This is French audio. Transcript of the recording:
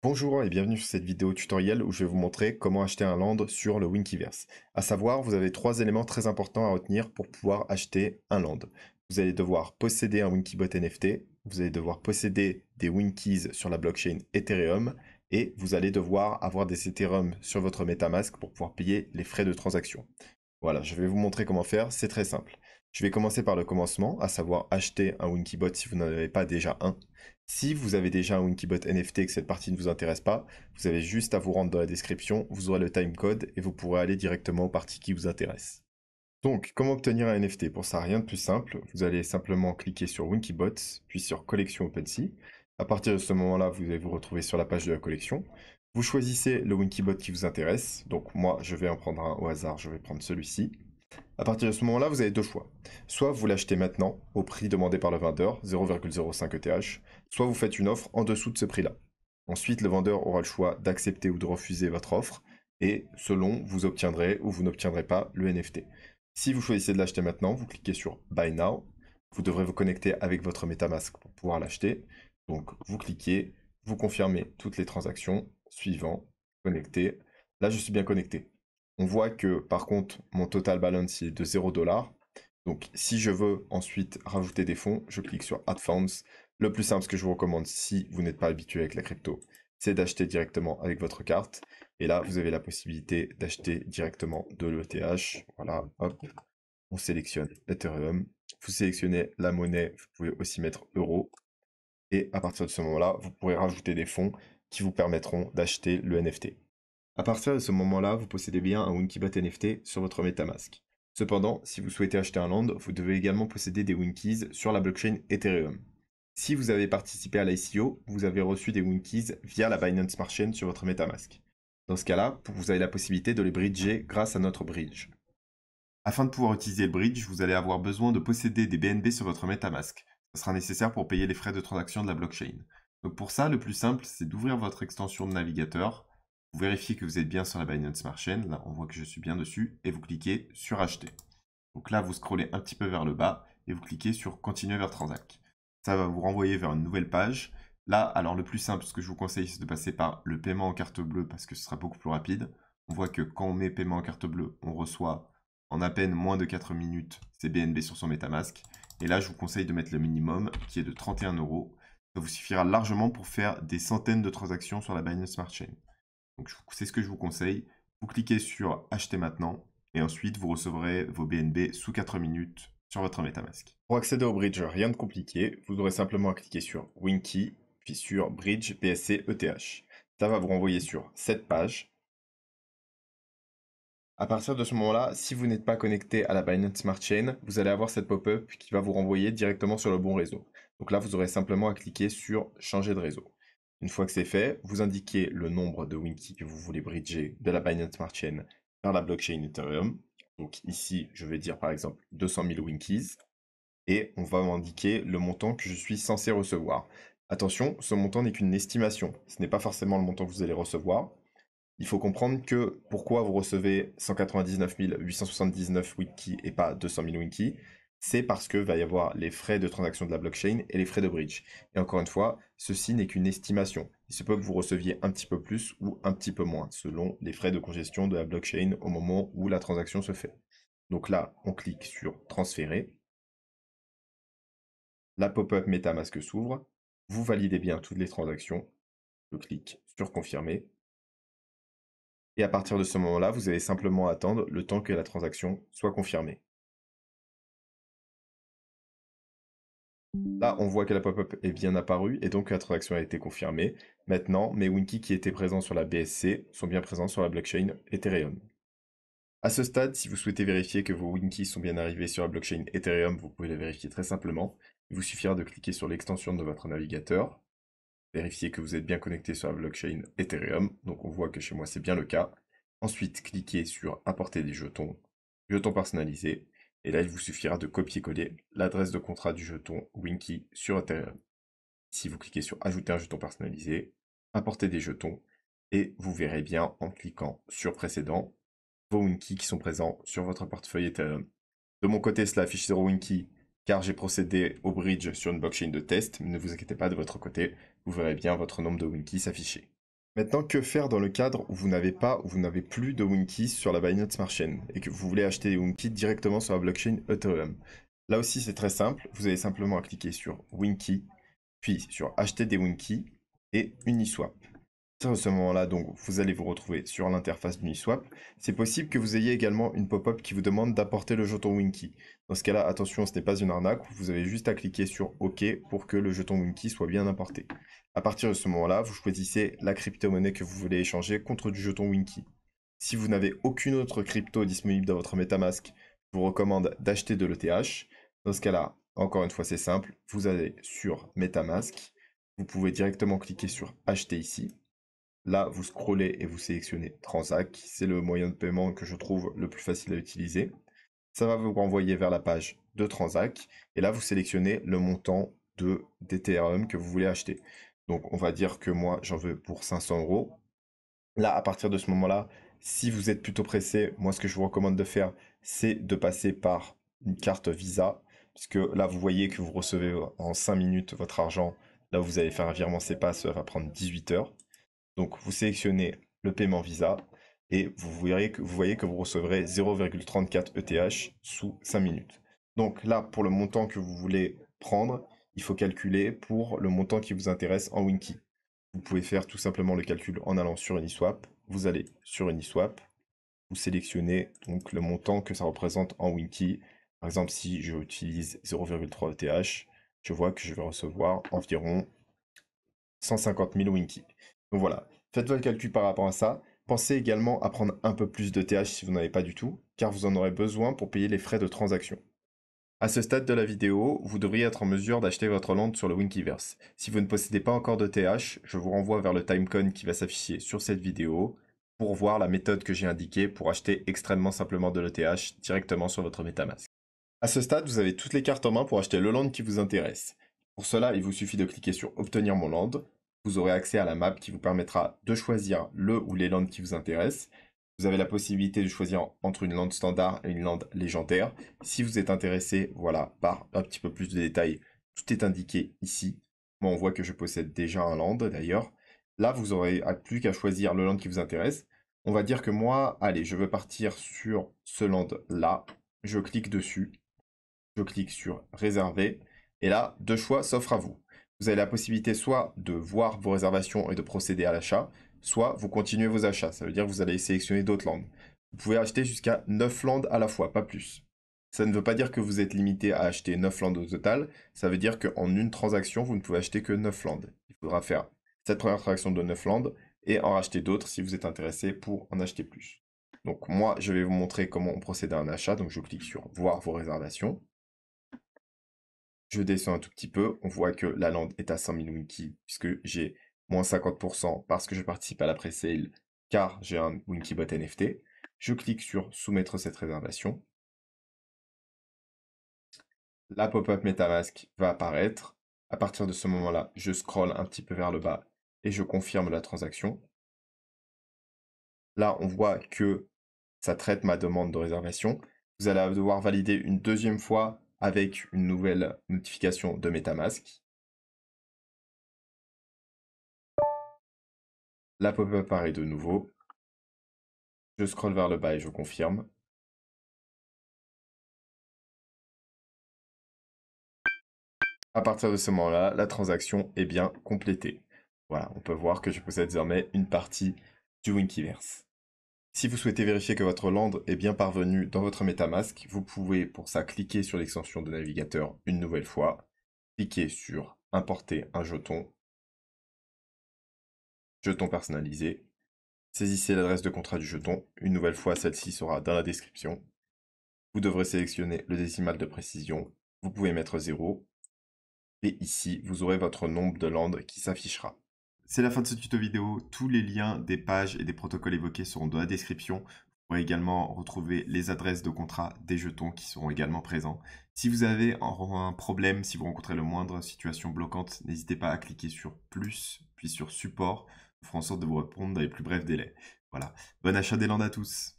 Bonjour et bienvenue sur cette vidéo tutoriel où je vais vous montrer comment acheter un land sur le Winkiverse. A savoir, vous avez trois éléments très importants à retenir pour pouvoir acheter un land. Vous allez devoir posséder un Winkibot NFT, vous allez devoir posséder des Winkies sur la blockchain Ethereum et vous allez devoir avoir des Ethereum sur votre Metamask pour pouvoir payer les frais de transaction. Voilà, je vais vous montrer comment faire, c'est très simple. Je vais commencer par le commencement, à savoir acheter un Winkybot si vous n'en avez pas déjà un. Si vous avez déjà un Winkybot NFT et que cette partie ne vous intéresse pas, vous avez juste à vous rendre dans la description, vous aurez le timecode et vous pourrez aller directement aux parties qui vous intéressent. Donc, comment obtenir un NFT Pour ça, rien de plus simple. Vous allez simplement cliquer sur Winkybot, puis sur Collection OpenSea. À partir de ce moment-là, vous allez vous retrouver sur la page de la collection. Vous choisissez le Winkybot qui vous intéresse. Donc, moi, je vais en prendre un au hasard, je vais prendre celui-ci. À partir de ce moment-là, vous avez deux choix. Soit vous l'achetez maintenant, au prix demandé par le vendeur, 0,05 ETH, soit vous faites une offre en dessous de ce prix-là. Ensuite, le vendeur aura le choix d'accepter ou de refuser votre offre, et selon, vous obtiendrez ou vous n'obtiendrez pas le NFT. Si vous choisissez de l'acheter maintenant, vous cliquez sur Buy Now. Vous devrez vous connecter avec votre MetaMask pour pouvoir l'acheter. Donc, vous cliquez, vous confirmez toutes les transactions. Suivant, Connecter ». Là, je suis bien connecté. On voit que par contre, mon total balance est de 0 Donc si je veux ensuite rajouter des fonds, je clique sur Add Funds. Le plus simple, ce que je vous recommande si vous n'êtes pas habitué avec la crypto, c'est d'acheter directement avec votre carte. Et là, vous avez la possibilité d'acheter directement de l'ETH. Voilà, hop, on sélectionne Ethereum. Vous sélectionnez la monnaie, vous pouvez aussi mettre euro. Et à partir de ce moment-là, vous pourrez rajouter des fonds qui vous permettront d'acheter le NFT. À partir de ce moment-là, vous possédez bien un Winkybot NFT sur votre MetaMask. Cependant, si vous souhaitez acheter un land, vous devez également posséder des Winkies sur la blockchain Ethereum. Si vous avez participé à l'ICO, vous avez reçu des Winkies via la Binance Smart Chain sur votre MetaMask. Dans ce cas-là, vous avez la possibilité de les bridger grâce à notre bridge. Afin de pouvoir utiliser le bridge, vous allez avoir besoin de posséder des BNB sur votre MetaMask. Ce sera nécessaire pour payer les frais de transaction de la blockchain. Donc pour ça, le plus simple, c'est d'ouvrir votre extension de navigateur vous vérifiez que vous êtes bien sur la Binance Smart Chain. Là, on voit que je suis bien dessus. Et vous cliquez sur acheter. Donc là, vous scrollez un petit peu vers le bas et vous cliquez sur continuer vers Transact. Ça va vous renvoyer vers une nouvelle page. Là, alors le plus simple, ce que je vous conseille, c'est de passer par le paiement en carte bleue parce que ce sera beaucoup plus rapide. On voit que quand on met paiement en carte bleue, on reçoit en à peine moins de 4 minutes ses BNB sur son Metamask. Et là, je vous conseille de mettre le minimum qui est de 31 euros. Ça vous suffira largement pour faire des centaines de transactions sur la Binance Smart Chain. Donc c'est ce que je vous conseille. Vous cliquez sur Acheter maintenant et ensuite vous recevrez vos BNB sous 4 minutes sur votre MetaMask. Pour accéder au bridge, rien de compliqué. Vous aurez simplement à cliquer sur Winky puis sur Bridge PSC ETH. Ça va vous renvoyer sur cette page. À partir de ce moment-là, si vous n'êtes pas connecté à la Binance Smart Chain, vous allez avoir cette pop-up qui va vous renvoyer directement sur le bon réseau. Donc là, vous aurez simplement à cliquer sur changer de réseau. Une fois que c'est fait, vous indiquez le nombre de Winkies que vous voulez bridger de la Binance Smart Chain vers la blockchain Ethereum. Donc ici, je vais dire par exemple 200 000 Winkies et on va m'indiquer le montant que je suis censé recevoir. Attention, ce montant n'est qu'une estimation. Ce n'est pas forcément le montant que vous allez recevoir. Il faut comprendre que pourquoi vous recevez 199 879 Winkies et pas 200 000 Winkies c'est parce que va y avoir les frais de transaction de la blockchain et les frais de bridge. Et encore une fois, ceci n'est qu'une estimation. Il se peut que vous receviez un petit peu plus ou un petit peu moins, selon les frais de congestion de la blockchain au moment où la transaction se fait. Donc là, on clique sur transférer. La pop-up MetaMask s'ouvre. Vous validez bien toutes les transactions. Je clique sur confirmer. Et à partir de ce moment-là, vous allez simplement attendre le temps que la transaction soit confirmée. Là, on voit que la pop-up est bien apparue et donc la transaction a été confirmée. Maintenant, mes Winkies qui étaient présents sur la BSC sont bien présents sur la blockchain Ethereum. À ce stade, si vous souhaitez vérifier que vos Winkies sont bien arrivés sur la blockchain Ethereum, vous pouvez les vérifier très simplement. Il vous suffira de cliquer sur l'extension de votre navigateur, vérifier que vous êtes bien connecté sur la blockchain Ethereum, donc on voit que chez moi c'est bien le cas. Ensuite, cliquez sur Apporter des jetons, jetons personnalisés, et là, il vous suffira de copier-coller l'adresse de contrat du jeton Winky sur Ethereum. Si vous cliquez sur Ajouter un jeton personnalisé, importer des jetons, et vous verrez bien en cliquant sur Précédent vos Winky qui sont présents sur votre portefeuille Ethereum. De mon côté, cela affiche 0 Winky car j'ai procédé au bridge sur une blockchain de test. Ne vous inquiétez pas de votre côté, vous verrez bien votre nombre de Winky s'afficher. Maintenant, que faire dans le cadre où vous n'avez pas ou vous n'avez plus de Winky sur la Binance Smart Chain et que vous voulez acheter des Winky directement sur la blockchain Ethereum Là aussi, c'est très simple. Vous avez simplement à cliquer sur Winkie, puis sur acheter des Winkies et Uniswap à ce moment-là, donc, vous allez vous retrouver sur l'interface Uniswap. C'est possible que vous ayez également une pop-up qui vous demande d'apporter le jeton Winky. Dans ce cas-là, attention, ce n'est pas une arnaque. Vous avez juste à cliquer sur OK pour que le jeton Winky soit bien importé. À partir de ce moment-là, vous choisissez la crypto-monnaie que vous voulez échanger contre du jeton Winky. Si vous n'avez aucune autre crypto disponible dans votre MetaMask, je vous recommande d'acheter de l'ETH. Dans ce cas-là, encore une fois, c'est simple. Vous allez sur MetaMask. Vous pouvez directement cliquer sur acheter ici Là, vous scrollez et vous sélectionnez Transac. C'est le moyen de paiement que je trouve le plus facile à utiliser. Ça va vous renvoyer vers la page de Transac. Et là, vous sélectionnez le montant de DTRM que vous voulez acheter. Donc, on va dire que moi, j'en veux pour 500 euros. Là, à partir de ce moment-là, si vous êtes plutôt pressé, moi, ce que je vous recommande de faire, c'est de passer par une carte Visa. Puisque là, vous voyez que vous recevez en 5 minutes votre argent. Là, vous allez faire un virement SEPA, ça va prendre 18 heures. Donc vous sélectionnez le paiement Visa et vous voyez que vous, recevrez 0,34 ETH sous 5 minutes. Donc là, pour le montant que vous voulez prendre, il faut calculer pour le montant qui vous intéresse en Winky. Vous pouvez faire tout simplement le calcul en allant sur Uniswap. Vous allez sur Uniswap, vous sélectionnez donc le montant que ça représente en Winky. Par exemple, si je utilise 0,3 ETH, je vois que je vais recevoir environ 150 000 Winky. Donc voilà, faites-vous le calcul par rapport à ça. Pensez également à prendre un peu plus de TH si vous n'en avez pas du tout, car vous en aurez besoin pour payer les frais de transaction. À ce stade de la vidéo, vous devriez être en mesure d'acheter votre land sur le Winkiverse. Si vous ne possédez pas encore de TH, je vous renvoie vers le timecon qui va s'afficher sur cette vidéo pour voir la méthode que j'ai indiquée pour acheter extrêmement simplement de l'ETH directement sur votre Metamask. À ce stade, vous avez toutes les cartes en main pour acheter le land qui vous intéresse. Pour cela, il vous suffit de cliquer sur Obtenir mon land, vous aurez accès à la map qui vous permettra de choisir le ou les landes qui vous intéressent. Vous avez la possibilité de choisir entre une lande standard et une lande légendaire. Si vous êtes intéressé, voilà, par un petit peu plus de détails, tout est indiqué ici. Moi, on voit que je possède déjà un land, d'ailleurs. Là, vous aurez plus qu'à choisir le land qui vous intéresse. On va dire que moi, allez, je veux partir sur ce land-là. Je clique dessus. Je clique sur réserver. Et là, deux choix s'offrent à vous vous avez la possibilité soit de voir vos réservations et de procéder à l'achat, soit vous continuez vos achats. Ça veut dire que vous allez sélectionner d'autres landes. Vous pouvez acheter jusqu'à 9 landes à la fois, pas plus. Ça ne veut pas dire que vous êtes limité à acheter 9 landes au total. Ça veut dire qu'en une transaction, vous ne pouvez acheter que 9 landes. Il faudra faire cette première transaction de 9 landes et en racheter d'autres si vous êtes intéressé pour en acheter plus. Donc moi, je vais vous montrer comment on procède à un achat. Donc je clique sur voir vos réservations. Je descends un tout petit peu. On voit que la lande est à 100 000 Winky, puisque j'ai moins 50% parce que je participe à la presale car j'ai un Winkybot NFT. Je clique sur soumettre cette réservation. La pop-up MetaMask va apparaître. À partir de ce moment-là, je scroll un petit peu vers le bas et je confirme la transaction. Là, on voit que ça traite ma demande de réservation. Vous allez devoir valider une deuxième fois avec une nouvelle notification de MetaMask. La pop-up apparaît de nouveau. Je scroll vers le bas et je confirme. À partir de ce moment-là, la transaction est bien complétée. Voilà, on peut voir que je possède désormais une partie du Winkiverse. Si vous souhaitez vérifier que votre land est bien parvenu dans votre MetaMask, vous pouvez pour ça cliquer sur l'extension de navigateur une nouvelle fois, cliquer sur Importer un jeton, jeton personnalisé, saisissez l'adresse de contrat du jeton, une nouvelle fois celle-ci sera dans la description. Vous devrez sélectionner le décimal de précision, vous pouvez mettre 0, et ici vous aurez votre nombre de land qui s'affichera. C'est la fin de ce tuto vidéo. Tous les liens des pages et des protocoles évoqués seront dans la description. Vous pourrez également retrouver les adresses de contrat des jetons qui seront également présents. Si vous avez un problème, si vous rencontrez la moindre situation bloquante, n'hésitez pas à cliquer sur plus puis sur support. Nous ferons en sorte de vous répondre dans les plus brefs délais. Voilà. Bon achat des landes à tous.